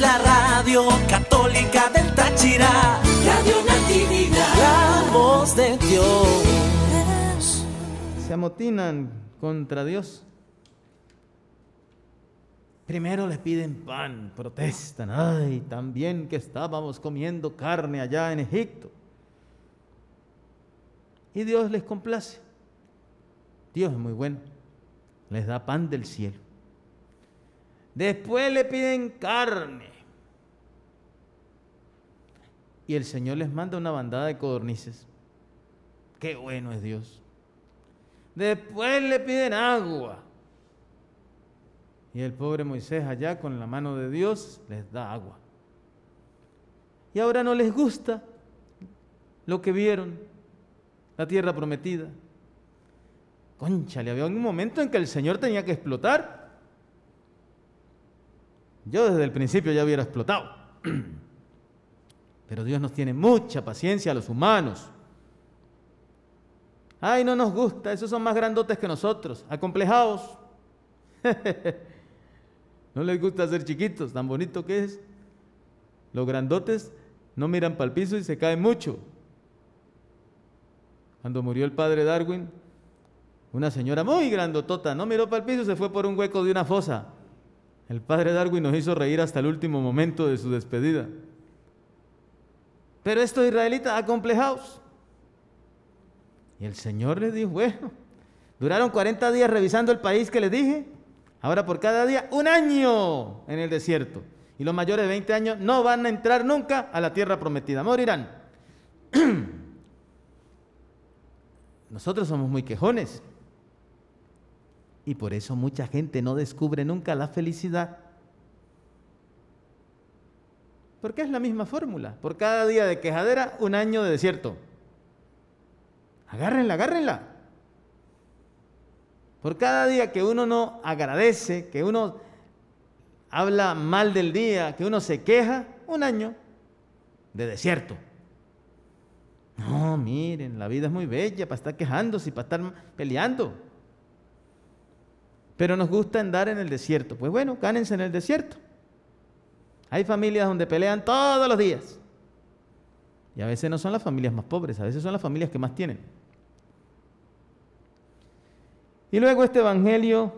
la radio católica del Táchira, Radio Natividad, la voz de Dios. Se amotinan contra Dios. Primero les piden pan, protestan, ay, también que estábamos comiendo carne allá en Egipto. Y Dios les complace. Dios es muy bueno. Les da pan del cielo. Después le piden carne. Y el Señor les manda una bandada de codornices. Qué bueno es Dios. Después le piden agua. Y el pobre Moisés allá con la mano de Dios les da agua. Y ahora no les gusta lo que vieron, la tierra prometida. Concha, le había un momento en que el Señor tenía que explotar yo desde el principio ya hubiera explotado. Pero Dios nos tiene mucha paciencia a los humanos. Ay, no nos gusta, esos son más grandotes que nosotros, acomplejados. no les gusta ser chiquitos, tan bonito que es. Los grandotes no miran para el piso y se caen mucho. Cuando murió el padre Darwin, una señora muy grandotota no miró para el piso, se fue por un hueco de una fosa. El padre Darwin nos hizo reír hasta el último momento de su despedida. Pero estos israelitas acomplejados. Y el Señor les dijo, bueno, duraron 40 días revisando el país que les dije. Ahora por cada día, un año en el desierto. Y los mayores de 20 años no van a entrar nunca a la tierra prometida. Morirán. Nosotros somos muy quejones. Y por eso mucha gente no descubre nunca la felicidad. Porque es la misma fórmula. Por cada día de quejadera, un año de desierto. Agárrenla, agárrenla. Por cada día que uno no agradece, que uno habla mal del día, que uno se queja, un año de desierto. No, miren, la vida es muy bella para estar quejándose y para estar peleando pero nos gusta andar en el desierto. Pues bueno, gánense en el desierto. Hay familias donde pelean todos los días. Y a veces no son las familias más pobres, a veces son las familias que más tienen. Y luego este evangelio,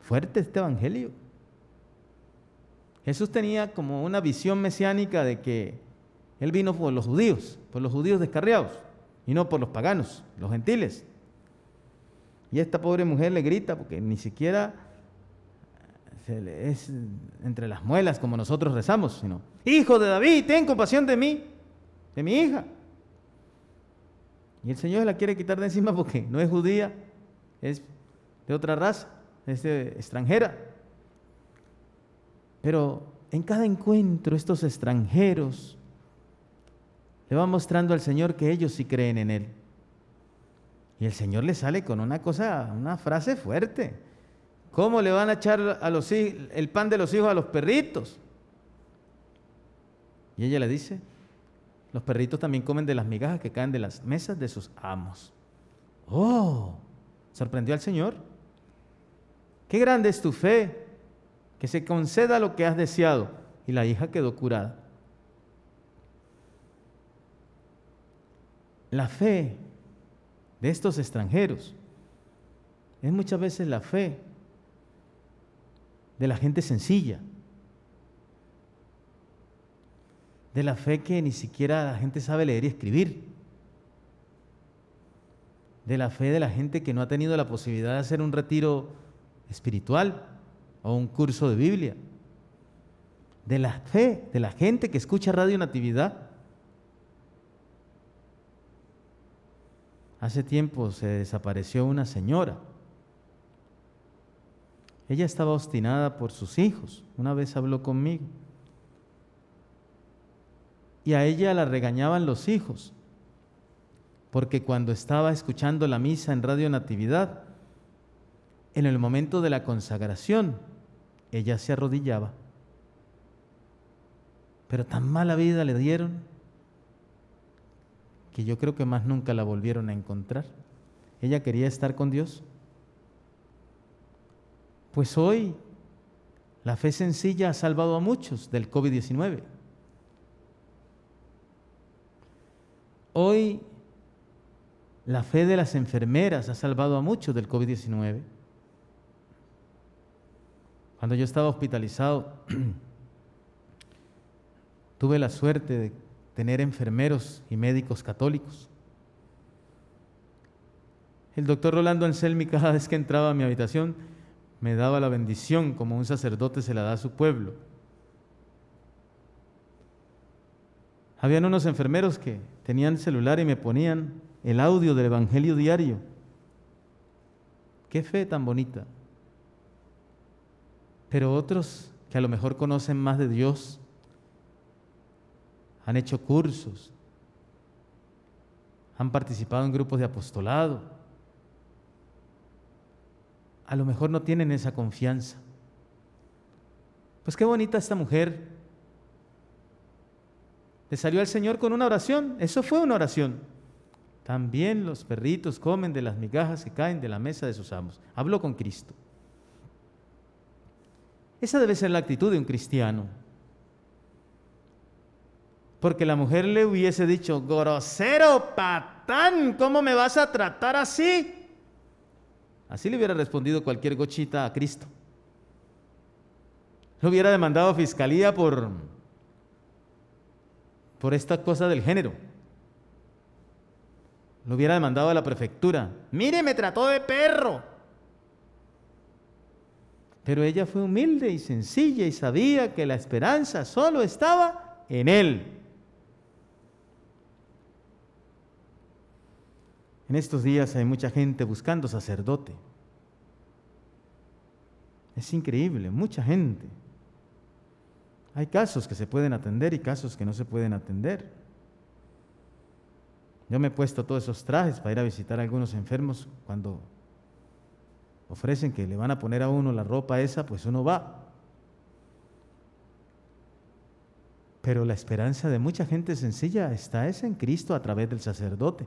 fuerte este evangelio. Jesús tenía como una visión mesiánica de que él vino por los judíos, por los judíos descarriados, y no por los paganos, los gentiles. Y esta pobre mujer le grita porque ni siquiera es entre las muelas como nosotros rezamos, sino, Hijo de David, ten compasión de mí, de mi hija. Y el Señor la quiere quitar de encima porque no es judía, es de otra raza, es extranjera. Pero en cada encuentro estos extranjeros le van mostrando al Señor que ellos sí creen en Él y el Señor le sale con una cosa, una frase fuerte. ¿Cómo le van a echar a los, el pan de los hijos a los perritos? Y ella le dice, los perritos también comen de las migajas que caen de las mesas de sus amos. ¡Oh! Sorprendió al Señor. Qué grande es tu fe, que se conceda lo que has deseado. Y la hija quedó curada. La fe de estos extranjeros. Es muchas veces la fe de la gente sencilla, de la fe que ni siquiera la gente sabe leer y escribir, de la fe de la gente que no ha tenido la posibilidad de hacer un retiro espiritual o un curso de Biblia, de la fe de la gente que escucha Radio Natividad Hace tiempo se desapareció una señora. Ella estaba obstinada por sus hijos. Una vez habló conmigo. Y a ella la regañaban los hijos. Porque cuando estaba escuchando la misa en Radio Natividad, en el momento de la consagración, ella se arrodillaba. Pero tan mala vida le dieron que yo creo que más nunca la volvieron a encontrar. Ella quería estar con Dios. Pues hoy la fe sencilla ha salvado a muchos del COVID-19. Hoy la fe de las enfermeras ha salvado a muchos del COVID-19. Cuando yo estaba hospitalizado, tuve la suerte de tener enfermeros y médicos católicos. El doctor Rolando Anselmi cada vez que entraba a mi habitación me daba la bendición como un sacerdote se la da a su pueblo. Habían unos enfermeros que tenían celular y me ponían el audio del Evangelio diario. Qué fe tan bonita. Pero otros que a lo mejor conocen más de Dios han hecho cursos, han participado en grupos de apostolado. A lo mejor no tienen esa confianza. Pues qué bonita esta mujer. Le salió al Señor con una oración. Eso fue una oración. También los perritos comen de las migajas que caen de la mesa de sus amos. Habló con Cristo. Esa debe ser la actitud de un cristiano. Porque la mujer le hubiese dicho, grosero, patán, ¿cómo me vas a tratar así? Así le hubiera respondido cualquier gochita a Cristo. Le hubiera demandado a fiscalía por, por esta cosa del género. Lo hubiera demandado a la prefectura. Mire, me trató de perro. Pero ella fue humilde y sencilla y sabía que la esperanza solo estaba en él. En estos días hay mucha gente buscando sacerdote. Es increíble, mucha gente. Hay casos que se pueden atender y casos que no se pueden atender. Yo me he puesto todos esos trajes para ir a visitar a algunos enfermos cuando ofrecen que le van a poner a uno la ropa esa, pues uno va. Pero la esperanza de mucha gente sencilla está es en Cristo a través del sacerdote.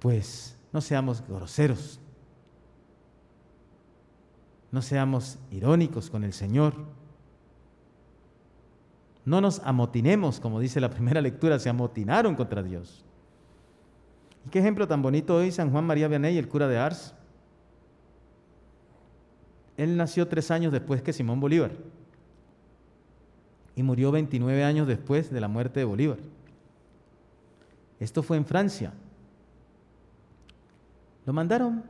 pues no seamos groseros, no seamos irónicos con el Señor, no nos amotinemos, como dice la primera lectura, se amotinaron contra Dios. ¿Y qué ejemplo tan bonito hoy San Juan María Vianney, el cura de Ars? Él nació tres años después que Simón Bolívar y murió 29 años después de la muerte de Bolívar. Esto fue en Francia. Lo mandaron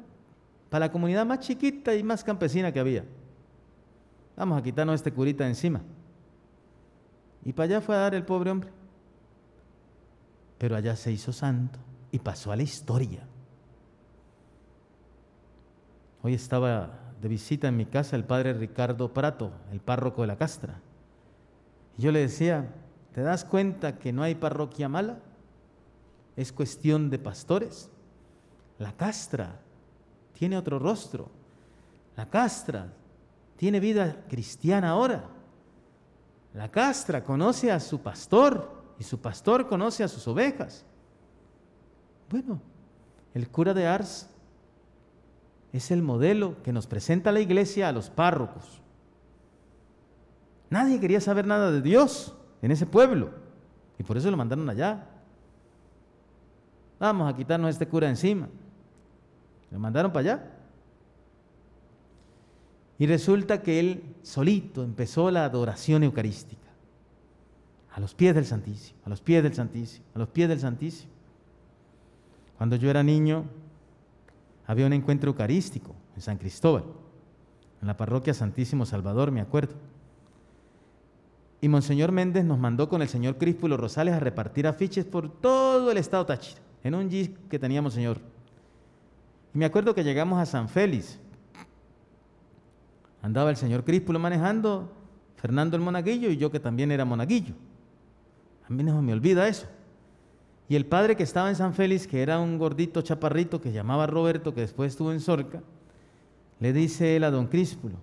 para la comunidad más chiquita y más campesina que había. Vamos a quitarnos este curita encima. Y para allá fue a dar el pobre hombre. Pero allá se hizo santo y pasó a la historia. Hoy estaba de visita en mi casa el padre Ricardo Prato, el párroco de la castra. Y yo le decía, ¿te das cuenta que no hay parroquia mala? Es cuestión de pastores. La castra tiene otro rostro. La castra tiene vida cristiana ahora. La castra conoce a su pastor y su pastor conoce a sus ovejas. Bueno, el cura de Ars es el modelo que nos presenta la iglesia a los párrocos. Nadie quería saber nada de Dios en ese pueblo y por eso lo mandaron allá. Vamos a quitarnos este cura encima. Le mandaron para allá. Y resulta que él solito empezó la adoración eucarística. A los pies del Santísimo, a los pies del Santísimo, a los pies del Santísimo. Cuando yo era niño, había un encuentro eucarístico en San Cristóbal, en la parroquia Santísimo Salvador, me acuerdo. Y Monseñor Méndez nos mandó con el señor los Rosales a repartir afiches por todo el estado Táchira, en un jeep que teníamos, Señor, y me acuerdo que llegamos a San Félix. Andaba el señor Críspulo manejando, Fernando el monaguillo y yo que también era monaguillo. A mí no me olvida eso. Y el padre que estaba en San Félix, que era un gordito chaparrito que llamaba Roberto, que después estuvo en Sorca, le dice él a don Críspulo,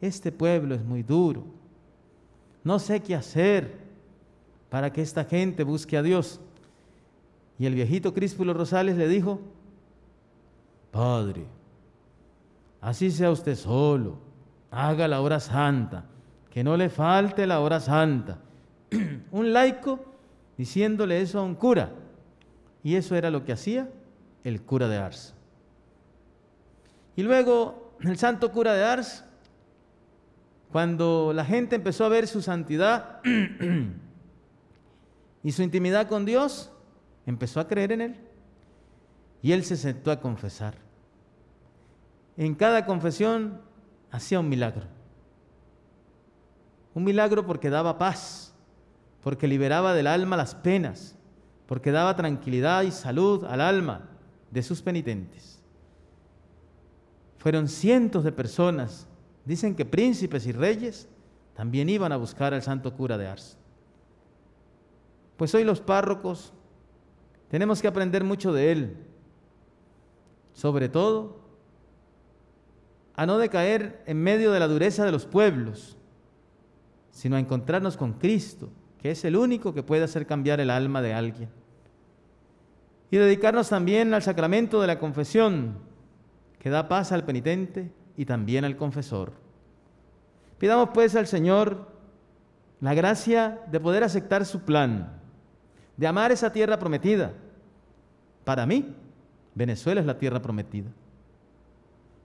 este pueblo es muy duro, no sé qué hacer para que esta gente busque a Dios. Y el viejito Críspulo Rosales le dijo, Padre, así sea usted solo, haga la hora santa, que no le falte la hora santa. un laico diciéndole eso a un cura. Y eso era lo que hacía el cura de Ars. Y luego el santo cura de Ars, cuando la gente empezó a ver su santidad y su intimidad con Dios, empezó a creer en él. Y él se sentó a confesar. En cada confesión hacía un milagro. Un milagro porque daba paz, porque liberaba del alma las penas, porque daba tranquilidad y salud al alma de sus penitentes. Fueron cientos de personas, dicen que príncipes y reyes también iban a buscar al santo cura de Ars. Pues hoy los párrocos tenemos que aprender mucho de él, sobre todo, a no decaer en medio de la dureza de los pueblos, sino a encontrarnos con Cristo, que es el único que puede hacer cambiar el alma de alguien. Y dedicarnos también al sacramento de la confesión, que da paz al penitente y también al confesor. Pidamos pues al Señor la gracia de poder aceptar su plan, de amar esa tierra prometida, para mí Venezuela es la tierra prometida.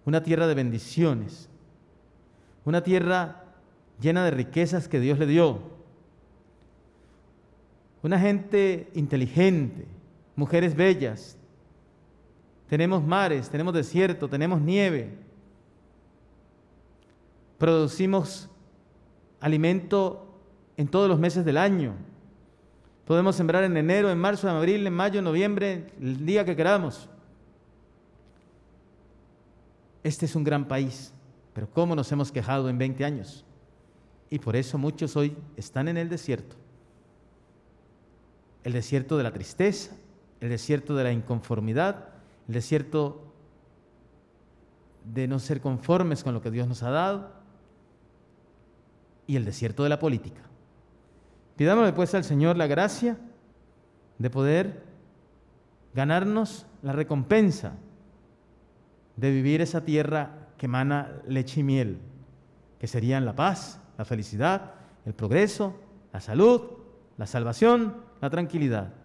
Una tierra de bendiciones. Una tierra llena de riquezas que Dios le dio. Una gente inteligente, mujeres bellas. Tenemos mares, tenemos desierto, tenemos nieve. Producimos alimento en todos los meses del año. Podemos sembrar en enero, en marzo, en abril, en mayo, en noviembre, el día que queramos este es un gran país, pero ¿cómo nos hemos quejado en 20 años? Y por eso muchos hoy están en el desierto. El desierto de la tristeza, el desierto de la inconformidad, el desierto de no ser conformes con lo que Dios nos ha dado y el desierto de la política. Pidámosle pues al Señor la gracia de poder ganarnos la recompensa de vivir esa tierra que emana leche y miel, que serían la paz, la felicidad, el progreso, la salud, la salvación, la tranquilidad.